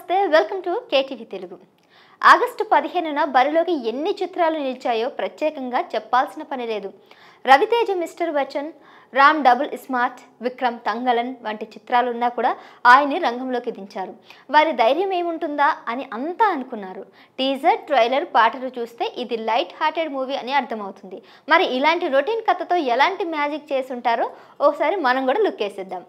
నమస్తే welcome to KTV Telugu August పదిహేనున బరిలోకి ఎన్ని చిత్రాలు నిలిచాయో ప్రత్యేకంగా చెప్పాల్సిన పని లేదు Raviteja mister Bachchan Ram double smart Vikram Thangalaan వంటి చిత్రాలున్నా కూడా ఆయన్ని రంగంలోకి దించారు వారి ధైర్యం ఏముంటుందా అని అంతా అనుకున్నారు టీజర్ ట్రైలర్ పాటలు చూస్తే ఇది లైట్ హార్టెడ్ మూవీ అని అర్థమవుతుంది మరి ఇలాంటి రొటీన్ కథతో ఎలాంటి మ్యాజిక్ చేసి ఉంటారో ఒకసారి మనం కూడా లుక్ వేసేద్దాం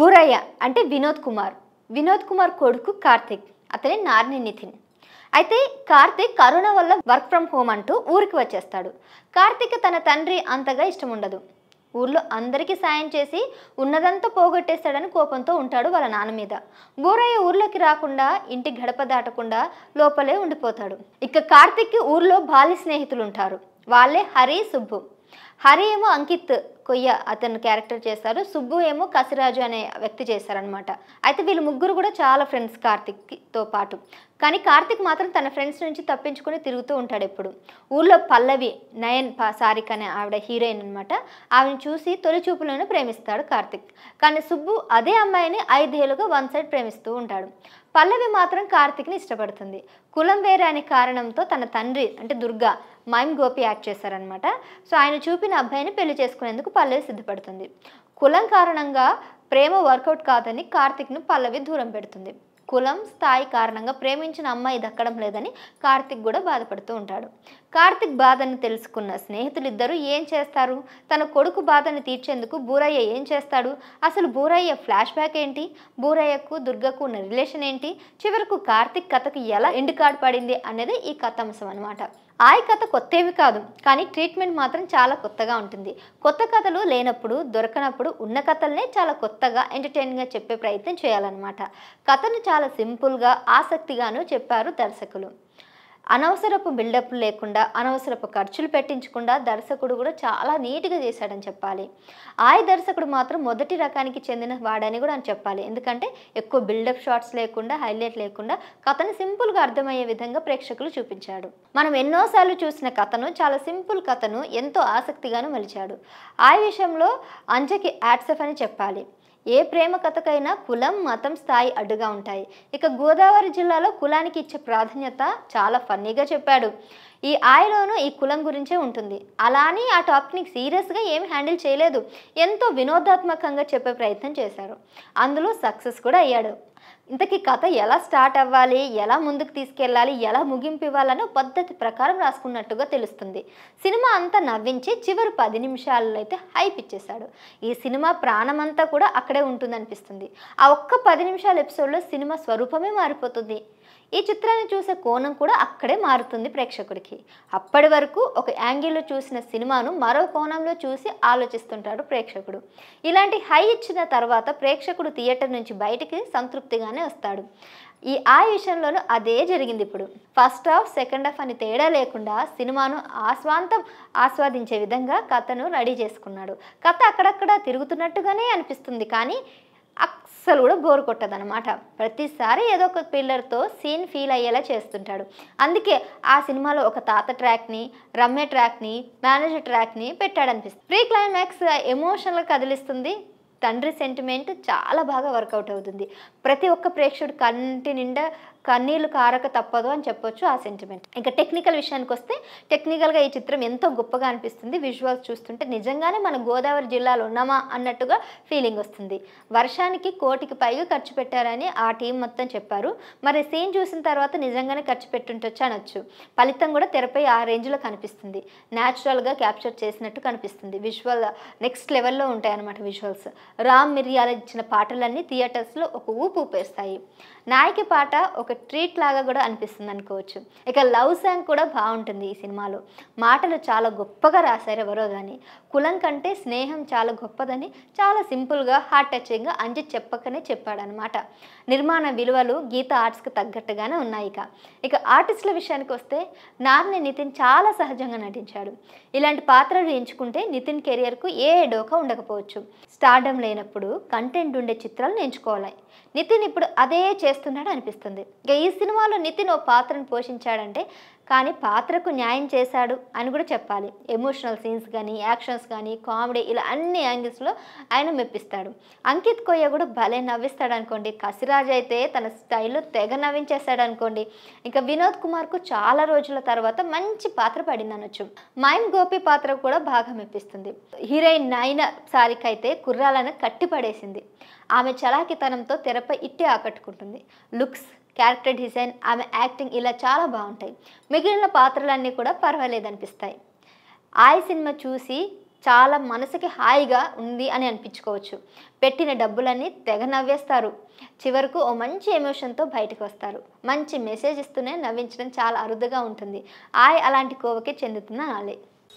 బూరయ్య అంటే వినోద్ కుమార్ వినోద్ కుమార్ కొడుకు కార్తిక్ అతని నార్ని నితిన్ అయితే కార్తిక్ కరోనా వల్ల వర్క్ ఫ్రమ్ హోమ్ అంటూ ఊరికి వచ్చేస్తాడు కార్తిక్ తన తండ్రి అంతగా ఇష్టం ఉండదు ఊర్లో అందరికీ సాయం చేసి ఉన్నదంతా పోగొట్టేస్తాడని కోపంతో ఉంటాడు వాళ్ళ నాన్న మీద బూరయ్య ఊర్లోకి రాకుండా ఇంటి గడప దాటకుండా లోపలే ఉండిపోతాడు ఇక కార్తిక్కి ఊర్లో బాల్య స్నేహితులు ఉంటారు వాళ్ళే హరి సుబ్బు హరి ఏమో అంకిత్ కొయ్య అతను క్యారెక్టర్ చేశారు సుబ్బు ఏమో కసిరాజు అనే వ్యక్తి చేశారనమాట అయితే వీళ్ళు ముగ్గురు కూడా చాలా ఫ్రెండ్స్ కార్తిక్తో పాటు కానీ కార్తిక్ మాత్రం తన ఫ్రెండ్స్ నుంచి తప్పించుకొని తిరుగుతూ ఉంటాడు ఎప్పుడు ఊళ్ళో పల్లవి నయన్ సారిక్ అనే ఆవిడ హీరోయిన్ అనమాట ఆవిడని చూసి తొలి చూపులోనే ప్రేమిస్తాడు కార్తిక్ కానీ సుబ్బు అదే అమ్మాయిని ఐదేళ్ళుగా వన్ సైడ్ ప్రేమిస్తూ ఉంటాడు పల్లవి మాత్రం కార్తిక్ని ఇష్టపడుతుంది కులం వేరే అనే కారణంతో తన తండ్రి అంటే దుర్గా మైమ్ గోపి యాక్ట్ చేశారనమాట సో ఆయన చూపిన అబ్బాయిని పెళ్లి చేసుకునేందుకు పల్లవి సిద్ధపడుతుంది కులం కారణంగా ప్రేమ వర్కౌట్ కాదని కార్తిక్ను పల్లవి దూరం పెడుతుంది కులం స్థాయి కారణంగా ప్రేమించిన అమ్మాయి దక్కడం లేదని కార్తిక్ కూడా బాధపడుతూ ఉంటాడు కార్తిక్ బాధను తెలుసుకున్న స్నేహితులిద్దరూ ఏం చేస్తారు తన కొడుకు బాధను తీర్చేందుకు బూరయ్య ఏం చేస్తాడు అసలు బూరయ్య ఫ్లాష్ బ్యాక్ ఏంటి బూరయ్యకు దుర్గకు ఉన్న రిలేషన్ ఏంటి చివరకు కార్తిక్ కథకు ఎలా ఎండు కాడ్ పడింది అనేది ఈ కథాంశం అనమాట ఆయ కథ కొత్తేవి కాదు కానీ ట్రీట్మెంట్ మాత్రం చాలా కొత్తగా ఉంటుంది కొత్త కథలు లేనప్పుడు దొరకనప్పుడు ఉన్న కథలనే చాలా కొత్తగా ఎంటర్టైన్గా చెప్పే ప్రయత్నం చేయాలన్నమాట కథను చాలా సింపుల్గా ఆసక్తిగాను చెప్పారు దర్శకులు అనవసరపు బిల్డప్ లేకుండా అనవసరపు ఖర్చులు పెట్టించకుండా దర్శకుడు కూడా చాలా నీట్గా చేశాడని చెప్పాలి ఆయ దర్శకుడు మాత్రం మొదటి రకానికి చెందిన వాడని కూడా అని చెప్పాలి ఎందుకంటే ఎక్కువ బిల్డప్ షాట్స్ లేకుండా హైలైట్ లేకుండా కథను సింపుల్గా అర్థమయ్యే విధంగా ప్రేక్షకులు చూపించాడు మనం ఎన్నోసార్లు చూసిన కథను చాలా సింపుల్ కథను ఎంతో ఆసక్తిగాను మలిచాడు ఆ విషయంలో అంజకి యాడ్సఫ్ అని చెప్పాలి ఏ ప్రేమ కథకైనా కులం మతం స్థాయి అడ్డుగా ఉంటాయి ఇక గోదావరి జిల్లాలో కులానికి ఇచ్చే ప్రాధాన్యత చాలా ఫన్నీగా చెప్పాడు ఈ ఆయలోనూ ఈ కులం గురించే ఉంటుంది అలా అని ఆ టాపిక్ని సీరియస్గా ఏమి హ్యాండిల్ చేయలేదు ఎంతో వినోదాత్మకంగా చెప్పే ప్రయత్నం చేశారు అందులో సక్సెస్ కూడా అయ్యాడు ఇంతకీ కథ ఎలా స్టార్ట్ అవ్వాలి ఎలా ముందుకు తీసుకెళ్ళాలి ఎలా ముగింపు ఇవ్వాలని పద్ధతి ప్రకారం రాసుకున్నట్టుగా తెలుస్తుంది సినిమా అంతా నవ్వించి చివరి పది నిమిషాల్లో అయితే హైప్ ఇచ్చేశాడు ఈ సినిమా ప్రాణమంతా కూడా అక్కడే ఉంటుందనిపిస్తుంది ఆ ఒక్క పది నిమిషాల ఎపిసోడ్లో సినిమా స్వరూపమే మారిపోతుంది ఈ చిత్రాన్ని చూసే కోణం కూడా అక్కడే మారుతుంది ప్రేక్షకుడికి అప్పటి వరకు ఒక యాంగిల్లో చూసిన సినిమాను మరో కోణంలో చూసి ఆలోచిస్తుంటాడు ప్రేక్షకుడు ఇలాంటి హై ఇచ్చిన తర్వాత ప్రేక్షకుడు థియేటర్ నుంచి బయటికి సంతృప్తిగానే వస్తాడు ఈ ఆ విషయంలోనూ అదే జరిగింది ఇప్పుడు ఫస్ట్ హాఫ్ సెకండ్ హాఫ్ అని తేడా లేకుండా సినిమాను ఆస్వాంతం ఆస్వాదించే విధంగా కథను రెడీ చేసుకున్నాడు కథ అక్కడక్కడ తిరుగుతున్నట్టుగానే అనిపిస్తుంది కానీ అస్సలు కూడా బోర్ కొట్టదనమాట ప్రతిసారి ఏదో ఒక పిల్లర్తో సీన్ ఫీల్ అయ్యేలా చేస్తుంటాడు అందుకే ఆ సినిమాలో ఒక తాత ట్రాక్ని రమ్య ట్రాక్ని మేనేజర్ ట్రాక్ని పెట్టాడనిపిస్తుంది ప్రీ క్లైమాక్స్ ఎమోషన్లు కదిలిస్తుంది తండ్రి సెంటిమెంట్ చాలా బాగా వర్కౌట్ అవుతుంది ప్రతి ఒక్క ప్రేక్షకుడు కంటి నిండా కన్నీళ్లు కారక తప్పదు అని చెప్పొచ్చు ఆ సెంటిమెంట్ ఇంకా టెక్నికల్ విషయానికి వస్తే టెక్నికల్గా ఈ చిత్రం ఎంతో గొప్పగా అనిపిస్తుంది విజువల్స్ చూస్తుంటే నిజంగానే మన గోదావరి జిల్లాలో ఉన్నామా అన్నట్టుగా ఫీలింగ్ వస్తుంది వర్షానికి కోటికి పైగా ఖర్చు పెట్టారని ఆ టీం మొత్తం చెప్పారు మరి సీన్ చూసిన తర్వాత నిజంగానే ఖర్చు పెట్టుంటొచ్చు అనొచ్చు ఫలితం కూడా తెరపై ఆ రేంజ్లో కనిపిస్తుంది న్యాచురల్గా క్యాప్చర్ చేసినట్టు కనిపిస్తుంది విజువల్ నెక్స్ట్ లెవెల్లో ఉంటాయి అన్నమాట విజువల్స్ రామ్ మిర్యాల ఇచ్చిన పాటలన్నీ థియేటర్స్లో ఒక ఊపు ఊపేస్తాయి నాయకి పాట ఒక ట్రీట్ లాగా కూడా అనిపిస్తుంది అనుకోవచ్చు ఇక లవ్ సాంగ్ కూడా బాగుంటుంది ఈ సినిమాలో మాటలు చాలా గొప్పగా రాశారు ఎవరో కానీ కులం కంటే స్నేహం చాలా గొప్పదని చాలా సింపుల్గా హార్ట్ టచింగ్గా అంజి చెప్పకనే చెప్పాడనమాట నిర్మాణ విలువలు గీత ఆర్ట్స్కి తగ్గట్టుగానే ఉన్నాయి ఇక ఇక ఆర్టిస్టుల విషయానికి వస్తే నార్ని నితిన్ చాలా సహజంగా నటించాడు ఇలాంటి పాత్రలు ఎంచుకుంటే నితిన్ కెరియర్కు ఏ డోకా ఉండకపోవచ్చు స్టార్డమ్ లేనప్పుడు కంటెంట్ ఉండే చిత్రాలు నేర్చుకోవాలి నితిన్ ఇప్పుడు అదే చేస్తున్నాడు అనిపిస్తుంది ఇక ఈ సినిమాలో నితిన్ ఓ పాత్రను పోషించాడంటే కానీ పాత్రకు న్యాయం చేశాడు అని కూడా చెప్పాలి ఎమోషనల్ సీన్స్ కానీ యాక్షన్స్ కానీ కామెడీ ఇలా అన్ని యాంగిల్స్లో ఆయన మెప్పిస్తాడు అంకిత్ కొయ్య కూడా భలే నవ్విస్తాడు అనుకోండి కసిరాజ్ అయితే తన స్టైల్లో తెగ నవ్వించేస్తాడు అనుకోండి ఇంకా వినోద్ కుమార్కు చాలా రోజుల తర్వాత మంచి పాత్ర పడింది అనొచ్చు మైమ్ గోపి పాత్ర కూడా బాగా మెప్పిస్తుంది హీరోయిన్ నైన సారికైతే అయితే కుర్రాలను కట్టిపడేసింది ఆమె చలాకితనంతో తెరపై ఇట్టే ఆకట్టుకుంటుంది లుక్స్ క్యారెక్టర్ డిజైన్ ఆమె యాక్టింగ్ ఇలా చాలా బాగుంటాయి మిగిలిన పాత్రలన్నీ కూడా పర్వాలేదు అనిపిస్తాయి ఆయ సినిమా చూసి చాలా మనసుకి హాయిగా ఉంది అని అనిపించుకోవచ్చు పెట్టిన డబ్బులన్నీ తెగ నవ్వేస్తారు చివరకు ఓ మంచి ఎమోషన్తో బయటకు వస్తారు మంచి మెసేజ్ ఇస్తూనే నవ్వించడం చాలా అరుదుగా ఉంటుంది ఆయ్ అలాంటి కోవకే చెందుతున్న ఆలే